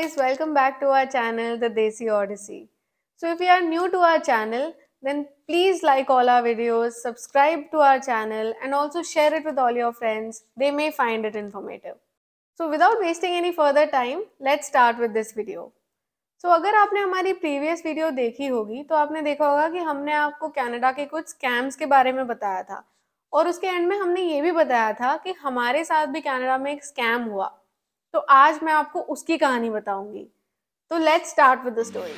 guys, welcome back to our channel, The Desi Odyssey. So if you are new to our channel, then please like all our videos, subscribe to our channel and also share it with all your friends. They may find it informative. So without wasting any further time, let's start with this video. so, अगर आपने हमारी previous video देखी होगी तो आपने देखा होगा कि हमने आपको canada के कुछ scams के बारे में बताया था और उसके एंड में हमने ये भी बताया था कि हमारे साथ भी कनाडा में एक स्कैम हुआ तो आज मैं आपको उसकी कहानी बताऊंगी तो let's start with the story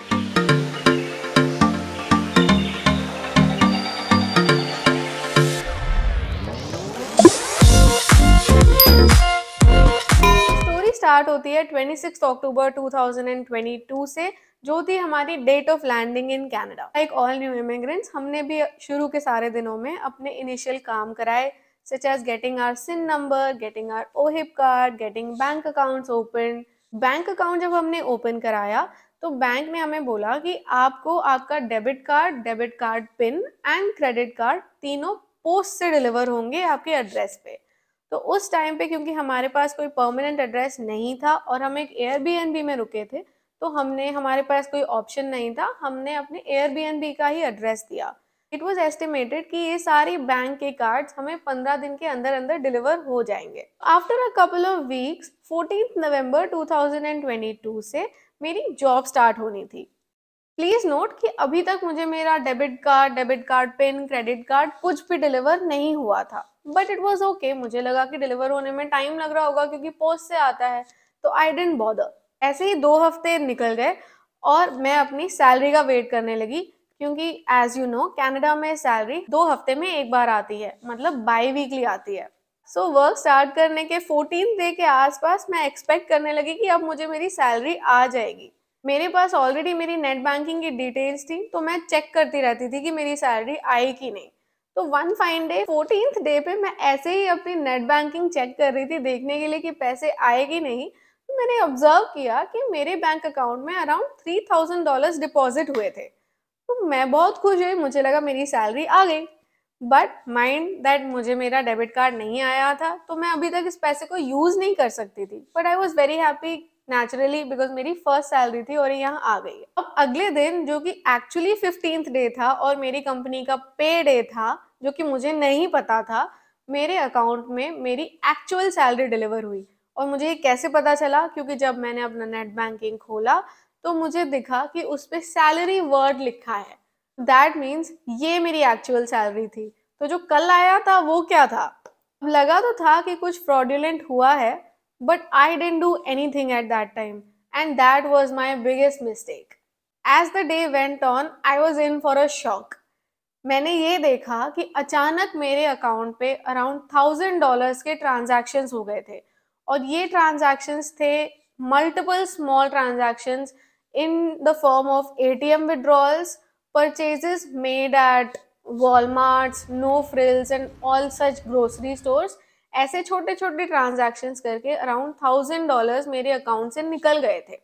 start होती है 26 अक्टूबर 2022 से जो थी हमारी date of landing in Canada like all new immigrants हमने भी शुरू के सारे दिनों में अपने इनिशियल काम कराए such as getting our SIN number, getting our OHIP card, getting bank accounts open. Bank account जब हमने ओपन कराया तो बैंक ने हमें बोला कि आपको आपका debit card debit card pin and credit card तीनों पोस्ट से डिलीवर होंगे आपके एड्रेस पे तो उस टाइम पे क्योंकि हमारे पास कोई परमानेंट एड्रेस नहीं था और हम एक एयरबीएनबी में रुके थे तो हमने हमारे पास कोई ऑप्शन नहीं था हमने अपने एयरबीएनबी का ही एड्रेस दिया इट वॉज एस्टिमेटेड कि ये सारे बैंक के कार्ड्स हमें 15 दिन के अंदर अंदर डिलीवर हो जाएंगे after a couple of weeks 14 नवंबर 2022 से मेरी जॉब स्टार्ट होनी थी प्लीज़ नोट कि अभी तक मुझे मेरा debit card debit card pin credit card कुछ भी डिलीवर नहीं हुआ था बट इट वॉज ओके मुझे लगा कि डिलीवर होने में टाइम लग रहा होगा क्योंकि पोस्ट से आता है तो आई डेंट बॉदर ऐसे ही दो हफ्ते निकल गए और मैं अपनी सैलरी का वेट करने लगी क्योंकि एज यू नो कैनेडा में सैलरी दो हफ्ते में एक बार आती है मतलब बाई वीकली आती है सो वर्क स्टार्ट करने के फोर्टीन डे के आसपास मैं एक्सपेक्ट करने लगी कि अब मुझे मेरी सैलरी आ जाएगी मेरे पास ऑलरेडी मेरी नेट बैंकिंग की डिटेल्स थी तो मैं चेक करती रहती थी कि मेरी सैलरी आई कि नहीं तो one fine day fourteen day पे मैं ऐसे ही अपनी नेट बैंकिंग चेक कर रही थी देखने के लिए कि पैसे आए कि नहीं तो मैंने ऑब्जर्व किया कि मेरे बैंक अकाउंट में around three thousand dollar deposit हुए थे तो मैं बहुत खुश हुई मुझे लगा मेरी सैलरी आ गई बट माइंड दैट मुझे मेरा डेबिट कार्ड नहीं आया था तो मैं अभी तक इस पैसे को यूज़ नहीं कर सकती थी but I was very happy naturally because मेरी फर्स्ट सैलरी थी और यहाँ आ गई अब अगले दिन जो कि एक्चुअली फिफ्टींथ डे था और मेरी कंपनी का पे डे था जो कि मुझे नहीं पता था मेरे अकाउंट में मेरी एक्चुअल सैलरी डिलीवर हुई और मुझे ये कैसे पता चला क्योंकि जब मैंने अपना नेट बैंकिंग खोला तो मुझे दिखा कि उस पर सैलरी वर्ड लिखा है दैट मीन्स ये मेरी एक्चुअल सैलरी थी तो जो कल आया था वो क्या था लगा तो था कि कुछ फ्रॉडुलेंट हुआ है but I didn't do anything at that time and that was my biggest mistake as the day went on I was in for a shock मैंने ये देखा कि अचानक मेरे अकाउंट पे अराउंड थाउजेंड डॉलर्स के ट्रांजेक्शन्स हो गए थे और ये ट्रांजेक्शन्स थे multiple small transactions in the form of ATM withdrawals, purchases made at Walmarts, No Frills and all such grocery stores. ऐसे छोटे छोटे ट्रांजेक्शन करके अराउंड थाउजेंड डॉलर्स मेरे अकाउंट से निकल गए थे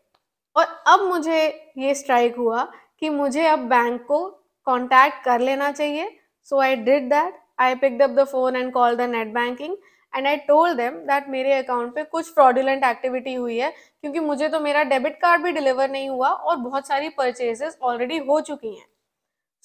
और अब मुझे ये स्ट्राइक हुआ कि मुझे अब बैंक को कॉन्टैक्ट कर लेना चाहिए so I did that I picked up the phone and call the net banking and I told them that मेरे अकाउंट पे कुछ फ्रॉडुलेंट एक्टिविटी हुई है क्योंकि मुझे तो मेरा डेबिट कार्ड भी डिलीवर नहीं हुआ और बहुत सारी परचेजेस ऑलरेडी हो चुकी हैं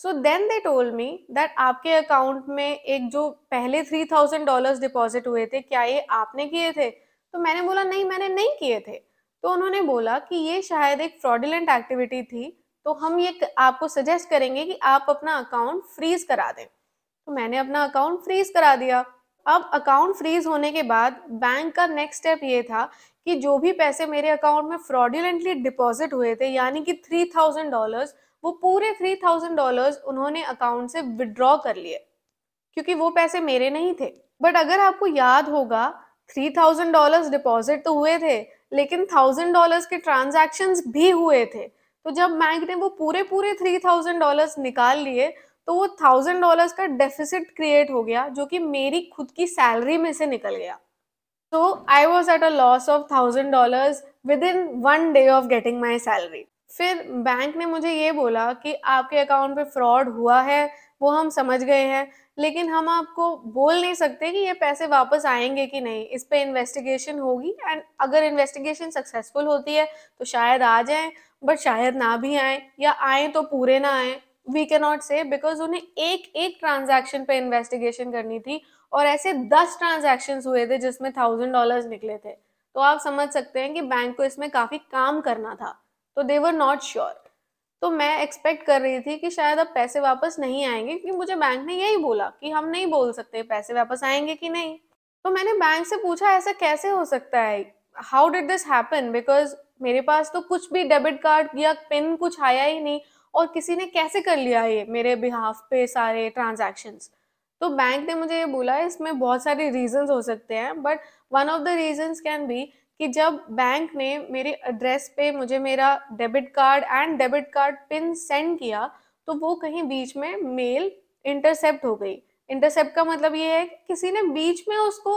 so then they told me that आपके अकाउंट में एक जो पहले थ्री थाउजेंड डॉलर्स डिपॉजिट हुए थे क्या ये आपने किए थे तो मैंने बोला नहीं मैंने नहीं किए थे तो उन्होंने बोला कि ये शायद एक फ्रॉडुलेंट एक्टिविटी थी तो हम ये आपको सजेस्ट करेंगे कि आप अपना अकाउंट फ्रीज करा दें तो मैंने अपना अकाउंट फ्रीज करा दिया अब अकाउंट फ्रीज होने के बाद बैंक का नेक्स्ट स्टेप ये था कि जो भी पैसे मेरे अकाउंट में फ्रॉडुलेंटली डिपॉजिट हुए थे यानी कि थ्री थाउजेंड डॉलर्स वो पूरे थ्री थाउजेंड डॉलर्स उन्होंने अकाउंट से विड्रॉ कर लिए क्योंकि वो पैसे मेरे नहीं थे बट अगर आपको याद होगा थ्री थाउजेंड डॉलर्स डिपॉजिट तो हुए थे लेकिन थाउजेंड डॉलर्स के ट्रांजेक्शन भी हुए थे तो जब बैंक ने वो पूरे पूरे थ्री थाउजेंड डॉलर्स निकाल लिए तो वो थाउजेंड डॉलर्स का डेफिसिट क्रिएट हो गया जो कि मेरी खुद की सैलरी में से निकल गया so I was at a loss of thousand dollars within one day of getting my salary फिर बैंक ने मुझे ये बोला कि आपके अकाउंट पे फ्रॉड हुआ है वो हम समझ गए हैं लेकिन हम आपको बोल नहीं सकते कि ये पैसे वापस आएंगे कि नहीं इस पर इन्वेस्टिगेशन होगी एंड अगर इन्वेस्टिगेशन सक्सेसफुल होती है तो शायद आ जाएं बट शायद ना भी आए या आए तो पूरे ना आए we can not say because उन्हें एक एक ट्रांजैक्शन पे इन्वेस्टिगेशन करनी थी और ऐसे दस ट्रांजैक्शंस हुए थे जिसमें थाउजेंड डॉलर्स निकले थे तो आप समझ सकते हैं कि बैंक को इसमें काफ़ी काम करना था तो दे वर नॉट श्योर तो मैं एक्सपेक्ट कर रही थी कि शायद अब पैसे वापस नहीं आएंगे क्योंकि मुझे बैंक ने यही बोला कि हम नहीं बोल सकते पैसे वापस आएंगे कि नहीं तो मैंने बैंक से पूछा ऐसा कैसे हो सकता है how did this happen because मेरे पास तो कुछ भी डेबिट कार्ड या पिन कुछ आया ही नहीं और किसी ने कैसे कर लिया ये मेरे बिहाफ पे सारे ट्रांजेक्शन्स तो बैंक ने मुझे ये बोला इसमें बहुत सारे रीजन्स हो सकते हैं but one of the reasons can be कि जब बैंक ने मेरे एड्रेस पे मुझे मेरा debit card and debit card pin send किया तो वो कहीं बीच में मेल इंटरसेप्ट हो गई इंटरसेप्ट का मतलब ये है कि किसी ने बीच में उसको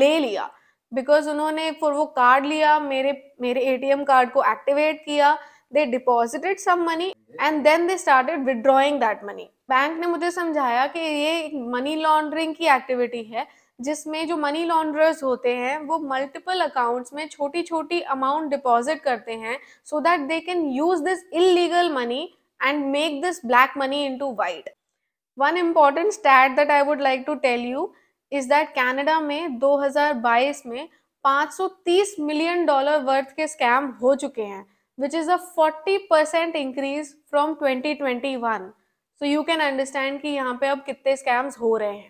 ले लिया बिकॉज उन्होंने फिर वो कार्ड लिया मेरे मेरे एटीएम कार्ड को एक्टिवेट किया they deposited some money and then they started withdrawing that money bank ने मुझे समझाया कि ये मनी लॉन्ड्रिंग की एक्टिविटी है जिसमें जो मनी लॉन्ड्रर्स होते हैं वो मल्टीपल अकाउंट्स में छोटी छोटी अमाउंट डिपॉजिट करते हैं so that they can use this illegal money and make this black money into white one important stat that I would like to tell you is that Canada में 2022 में 530 million dollar worth के scam हो चुके हैं which is a 40% increase from 2021 so you can understand कि यहाँ पे अब कितने scams हो रहे हैं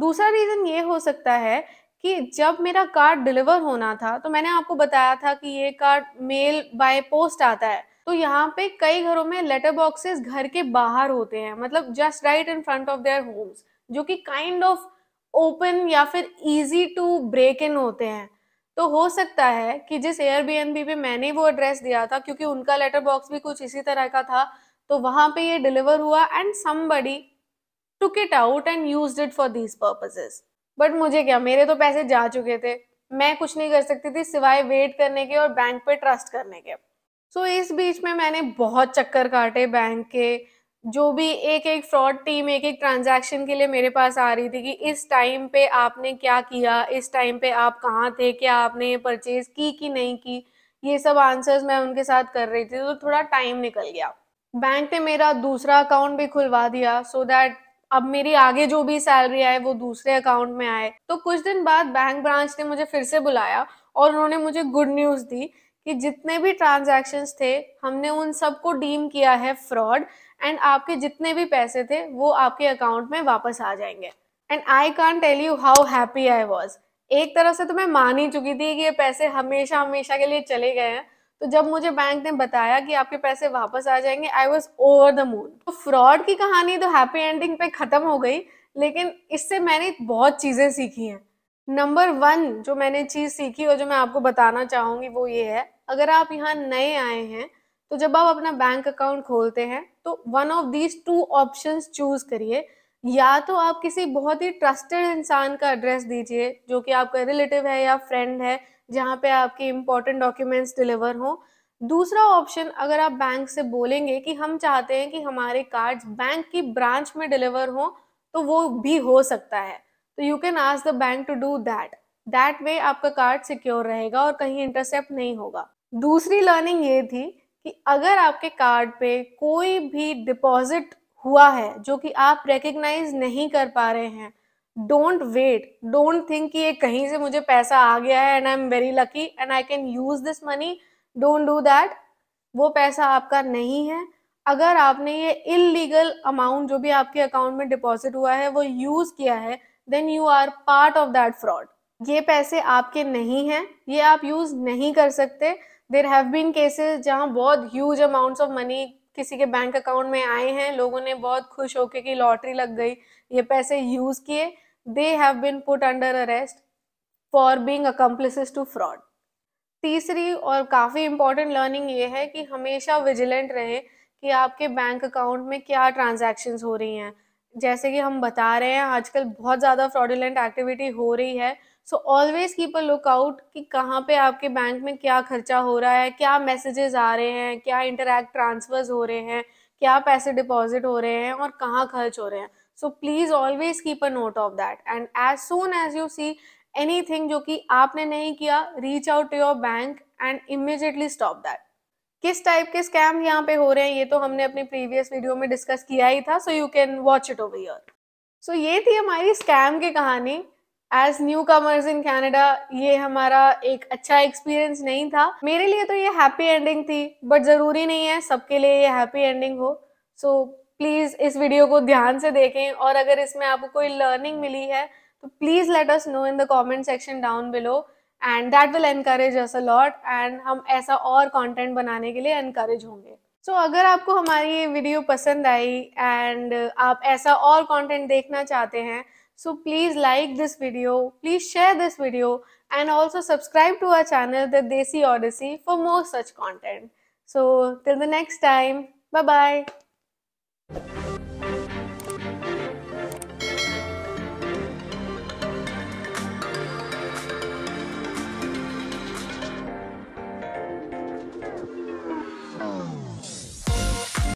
दूसरा रीज़न ये हो सकता है कि जब मेरा कार्ड डिलीवर होना था तो मैंने आपको बताया था कि ये कार्ड मेल बाय पोस्ट आता है तो यहाँ पे कई घरों में लेटर बॉक्सेस घर के बाहर होते हैं मतलब just right in front of their homes जो कि काइंड ऑफ ओपन या फिर इजी टू ब्रेक इन होते हैं तो हो सकता है कि जिस एयरबीएनबी पे मैंने वो एड्रेस दिया था क्योंकि उनका लेटर बॉक्स भी कुछ इसी तरह का था तो वहां पे ये डिलीवर हुआ and somebody took it out and use it for these purposes but मुझे क्या मेरे तो पैसे जा चुके थे मैं कुछ नहीं कर सकती थी सिवाय वेट करने के और बैंक पे ट्रस्ट करने के सो so, इस बीच में मैंने बहुत चक्कर काटे बैंक के जो भी एक एक फ्रॉड टीम एक एक ट्रांजैक्शन के लिए मेरे पास आ रही थी कि इस टाइम पे आपने क्या किया इस टाइम पे आप कहाँ थे क्या आपने ये परचेज की कि नहीं की ये सब आंसर्स मैं उनके साथ कर रही थी तो थोड़ा टाइम निकल गया बैंक ने मेरा दूसरा अकाउंट भी खुलवा दिया सो so दैट अब मेरी आगे जो भी सैलरी आए वो दूसरे अकाउंट में आए तो कुछ दिन बाद बैंक ब्रांच ने मुझे फिर से बुलाया और उन्होंने मुझे गुड न्यूज़ दी कि जितने भी ट्रांजैक्शंस थे हमने उन सबको डीम किया है फ्रॉड एंड आपके जितने भी पैसे थे वो आपके अकाउंट में वापस आ जाएंगे and I can tell you how happy I was एक तरफ से तो मैं मान ही चुकी थी कि ये पैसे हमेशा हमेशा के लिए चले गए हैं तो जब मुझे बैंक ने बताया कि आपके पैसे वापस आ जाएंगे I was over the moon तो फ्रॉड की कहानी तो हैप्पी एंडिंग पे खत्म हो गई लेकिन इससे मैंने बहुत चीज़ें सीखी हैं नंबर वन जो मैंने चीज़ सीखी और जो मैं आपको बताना चाहूँगी वो ये है अगर आप यहाँ नए आए हैं तो जब आप अपना बैंक अकाउंट खोलते हैं तो one of these two option choose करिए या तो आप किसी बहुत ही ट्रस्टेड इंसान का एड्रेस दीजिए जो कि आपका रिलेटिव है या फ्रेंड है जहाँ पे आपके इम्पोर्टेंट डॉक्यूमेंट्स डिलीवर हों दूसरा ऑप्शन अगर आप बैंक से बोलेंगे कि हम चाहते हैं कि हमारे कार्ड्स बैंक की ब्रांच में डिलीवर हों तो वो भी हो सकता है तो you can ask the bank to do that that way आपका कार्ड सिक्योर रहेगा और कहीं इंटरसेप्ट नहीं होगा दूसरी लर्निंग ये थी कि अगर आपके कार्ड पे कोई भी डिपॉजिट हुआ है जो कि आप रिकग्नाइज नहीं कर पा रहे हैं डोंट वेट डोंट थिंक कि ये कहीं से मुझे पैसा आ गया है and I am very lucky and I can use this money don't do that वो पैसा आपका नहीं है अगर आपने ये इलीगल अमाउंट जो भी आपके अकाउंट में डिपॉजिट हुआ है वो यूज किया है then you are part of that fraud ये पैसे आपके नहीं हैं ये आप यूज नहीं कर सकते देर हैव बीन केसेस जहाँ बहुत ह्यूज अमाउंट्स ऑफ मनी किसी के बैंक अकाउंट में आए हैं लोगों ने बहुत खुश होके कि लॉटरी लग गई ये पैसे यूज किए they have been put under arrest for being accomplice to fraud तीसरी और काफ़ी इंपॉर्टेंट लर्निंग ये है कि हमेशा विजिलेंट रहें कि आपके बैंक अकाउंट में क्या ट्रांजेक्शन हो रही हैं जैसे कि हम बता रहे हैं आजकल बहुत ज़्यादा फ्रॉडुलेंट एक्टिविटी हो रही है so always keep a look out कि कहाँ पे आपके बैंक में क्या खर्चा हो रहा है क्या मैसेजेस आ रहे हैं क्या इंटरैक्ट ट्रांसफर्स हो रहे हैं क्या पैसे डिपॉजिट हो रहे हैं और कहाँ खर्च हो रहे हैं so please always keep a note of that and as soon as you see anything जो कि आपने नहीं किया reach out to your bank and immediately stop that किस टाइप के स्कैम यहाँ पे हो रहे हैं ये तो हमने अपनी प्रीवियस वीडियो में डिस्कस किया ही था so you can watch it over your so ये थी हमारी स्कैम की कहानी as newcomers in Canada ये हमारा एक अच्छा एक्सपीरियंस नहीं था मेरे लिए तो ये हैप्पी एंडिंग थी बट ज़रूरी नहीं है सबके लिए ये हैप्पी एंडिंग हो सो so, प्लीज़ इस वीडियो को ध्यान से देखें और अगर इसमें आपको कोई लर्निंग मिली है तो please let us know in the comment section down below and that will encourage us a lot एंड हम ऐसा और कॉन्टेंट बनाने के लिए एनकरेज होंगे सो so, अगर आपको हमारी ये वीडियो पसंद आई एंड आप ऐसा और कॉन्टेंट देखना चाहते हैं so please like this video please share this video and also subscribe to our channel the Desi odyssey for more such content so till the next time bye bye